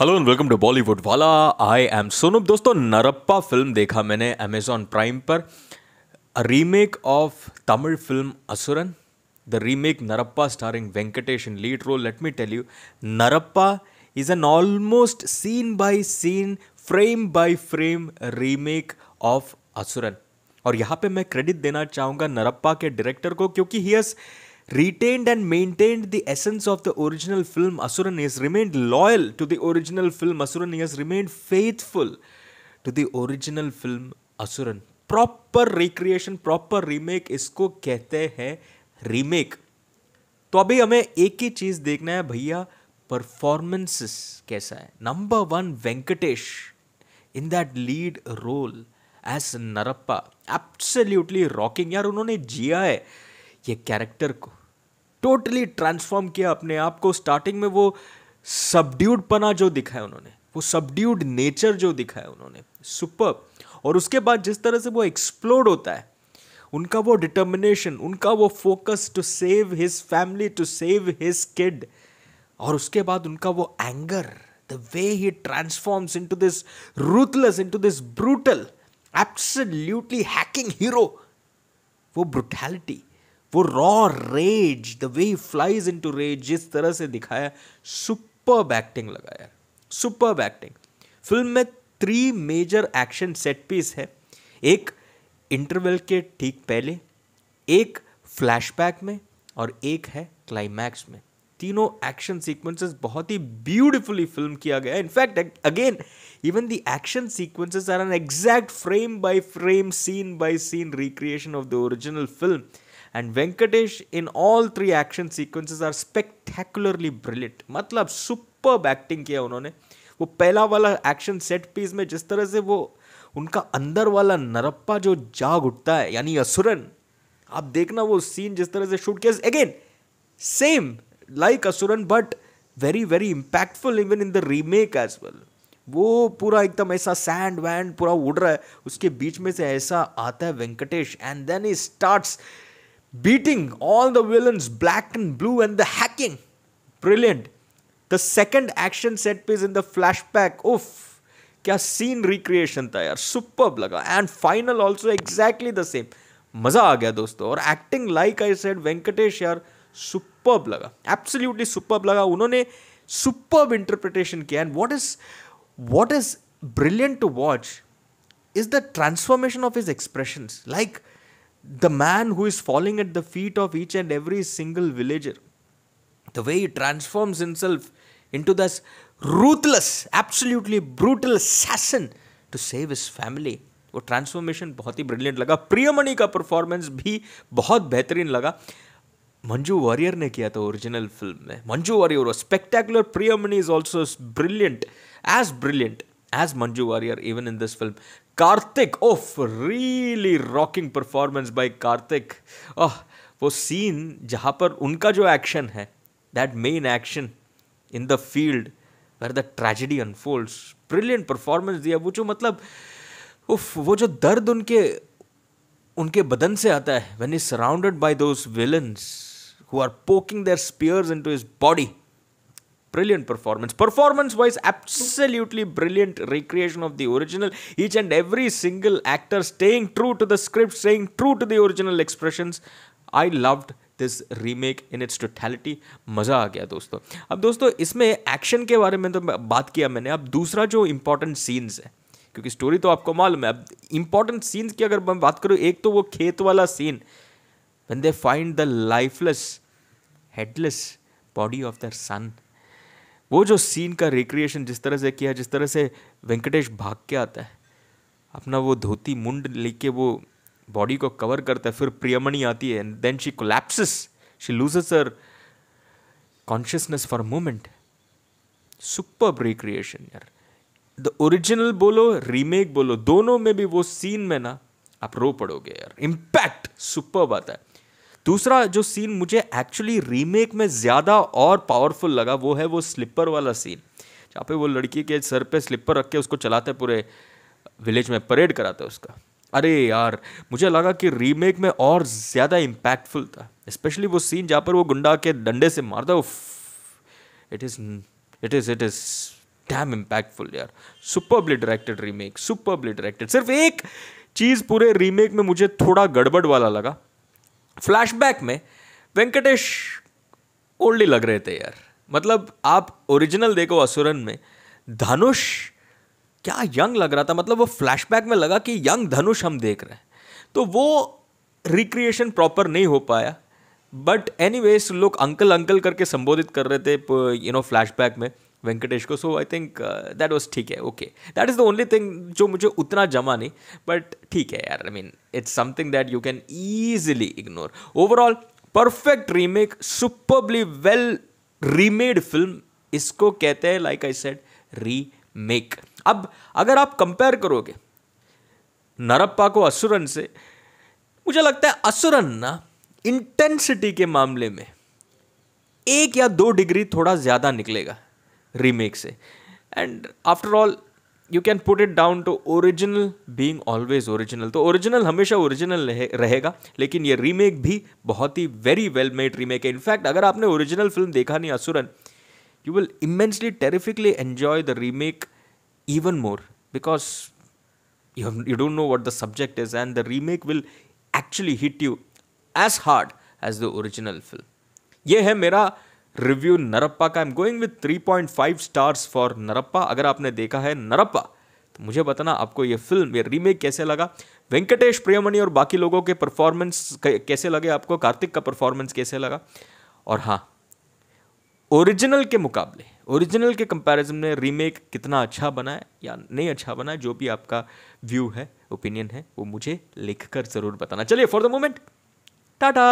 Hello and welcome to Bollywood Wala I am Sonu दोस्तों Narappa film देखा मैंने अमेजॉन प्राइम पर remake of Tamil film Asuran the remake Narappa starring Venkatesh in lead role let me tell you Narappa is an almost scene by scene frame by frame remake of Asuran और यहाँ पे मैं credit देना चाहूँगा नरप्पा के डायरेक्टर को क्योंकि he has retained and maintained the essence of the original film Asuran. He has remained loyal to the original film Asuran. He has remained faithful to the original film Asuran. proper recreation proper remake isko kehte हैं remake तो अभी हमें एक ही चीज देखना है भैया performances कैसा है number one Venkatesh in that lead role as Narappa absolutely rocking यार उन्होंने जिया है ये कैरेक्टर को टोटली ट्रांसफॉर्म किया अपने आप को स्टार्टिंग में वो सबड्यूड पना जो दिखाया उन्होंने वो सबड्यूड नेचर जो दिखाया उन्होंने सुपर और उसके बाद जिस तरह से वो एक्सप्लोड होता है उनका वो डिटर्मिनेशन उनका वो focus to save his family to save his kid और उसके बाद उनका वो anger the way he transforms into this ruthless into this brutal absolutely hacking hero वो ब्रुटैलिटी वो raw rage the way flies into rage जिस तरह से दिखाया सुपर एक्टिंग लगाया सुपर एक्टिंग फिल्म में three major action set piece है एक इंटरवल के ठीक पहले एक फ्लैशबैक में और एक है क्लाइमैक्स में तीनों एक्शन सीक्वेंसेस बहुत ही ब्यूटीफुली फिल्म किया गया in fact again even the action sequences are an exact frame by frame scene by scene recreation of the original film and Venkatesh in all three action sequences are spectacularly brilliant मतलब super acting किया उन्होंने वो पहला वाला action set piece में जिस तरह से वो उनका अंदर वाला नरप्पा जो जाग उठता है यानी असुरन आप देखना वो सीन जिस तरह से शूट किया again same like Asuran but very very impactful even in the remake as well वो पूरा एकदम ऐसा सैंड वैंड पूरा उड़ रहा है उसके बीच में से ऐसा आता है Venkatesh and then he starts beating all the villains black and blue and the hacking brilliant the second action set piece in the flashback oof kya scene recreation tha yaar superb laga and final also exactly the same maza aa dosto aur acting like i said venkatesh yaar superb laga absolutely superb laga unhone superb interpretation kiya and what is what is brilliant to watch is the transformation of his expressions like the man who is falling at the feet of each and every single villager, the way he transforms himself into this ruthless, absolutely brutal assassin to save his family. वो transformation बहुत ही brilliant लगा प्रियमणि का performance भी बहुत बेहतरीन लगा Manju warrior ने किया था ओरिजिनल फिल्म में Manju Warrier spectacular Priyamani is also brilliant as brilliant as Manju Warrior even in this film. Karthik ओफ really rocking performance by Karthik oh वो सीन जहाँ पर उनका जो एक्शन है that main action in the field where the tragedy unfolds brilliant performance दिया वो जो मतलब उफ वो जो दर्द उनके उनके बदन से आता है when is surrounded by those villains who are poking their spears into his body brilliant performance performance wise absolutely brilliant recreation of the original each and every single actor staying true to the script staying true to the original expressions i loved this remake in its totality मज़ा आ गया दोस्तों अब दोस्तों इसमें action के बारे में तो बात किया मैंने अब दूसरा जो इम्पोर्टेंट सीन्स है क्योंकि स्टोरी तो आपको मालूम है अब इम्पोर्टेंट सीन्स की अगर मैं बात करूँ एक तो वो खेत वाला scene when they find the lifeless, headless body of their son वो जो सीन का रिक्रिएशन जिस तरह से किया जिस तरह से वेंकटेश भाग के आता है अपना वो धोती मुंड लेके वो बॉडी को कवर करता है फिर प्रियमणि आती है and then she collapses she loses her consciousness for moment super recreation यार द ओरिजिनल बोलो रीमेक बोलो दोनों में भी वो सीन में ना आप रो पड़ोगे यार इम्पैक्ट सुपर आता है दूसरा जो सीन मुझे एक्चुअली रीमेक में ज़्यादा और पावरफुल लगा वो है वो स्लिपर वाला सीन जहाँ पे वो लड़की के सर पे स्लिपर रख के उसको चलाते पूरे विलेज में परेड कराते उसका अरे यार मुझे लगा कि रीमेक में और ज़्यादा इम्पैक्टफुल था स्पेशली वो सीन जहाँ पर वो गुंडा के डंडे से मारता वो it is it is it is damn impactful यार superbly directed remake superbly directed सिर्फ एक चीज़ पूरे रीमेक में मुझे थोड़ा गड़बड़ वाला लगा फ्लैशबैक में वेंकटेश ओल्ड ही लग रहे थे यार मतलब आप ओरिजिनल देखो असुरन में धनुष क्या यंग लग रहा था मतलब वो फ्लैशबैक में लगा कि यंग धनुष हम देख रहे हैं तो वो रिक्रिएशन प्रॉपर नहीं हो पाया बट एनी लोग अंकल अंकल करके संबोधित कर रहे थे यू नो फ्लैशबैक में वेंकटेश को so I think that was ठीक है okay that is the only thing जो मुझे उतना जमा नहीं बट ठीक है यार I mean it's something that you can easily ignore overall perfect remake superbly well remade film इसको कहते हैं लाइक आई सेड रीमेक अब अगर आप कंपेयर करोगे नरप्पा को असुरन से मुझे लगता है असुरन ना इंटेंसिटी के मामले में एक या दो डिग्री थोड़ा ज़्यादा निकलेगा रीमेक से and after all you can put it down to original being always original तो ओरिजिनल हमेशा ओरिजिनल रहेगा लेकिन ये रीमेक भी बहुत ही वेरी वेल मेड रीमेक है इनफैक्ट अगर आपने ओरिजिनल फिल्म देखा नहीं Asuran you will immensely terrifically enjoy the remake even more because you don't know what the subject is and the remake will actually hit you as hard as the original film ये है मेरा review Narappa का I am going with 3.5 stars for Narappa अगर आपने देखा है नरप्पा तो मुझे बताना आपको ये फिल्म ये रीमेक कैसे लगा वेंकटेश प्रियमणि और बाकी लोगों के परफॉर्मेंस कैसे लगे आपको कार्तिक का परफॉर्मेंस कैसे लगा और हाँ ओरिजिनल के मुकाबले ओरिजिनल के कंपैरिजन में रीमेक कितना अच्छा बना है या नहीं अच्छा बना है जो भी आपका व्यू है ओपिनियन है वो मुझे लिखकर ज़रूर बताना चलिए फॉर द मोमेंट टाटा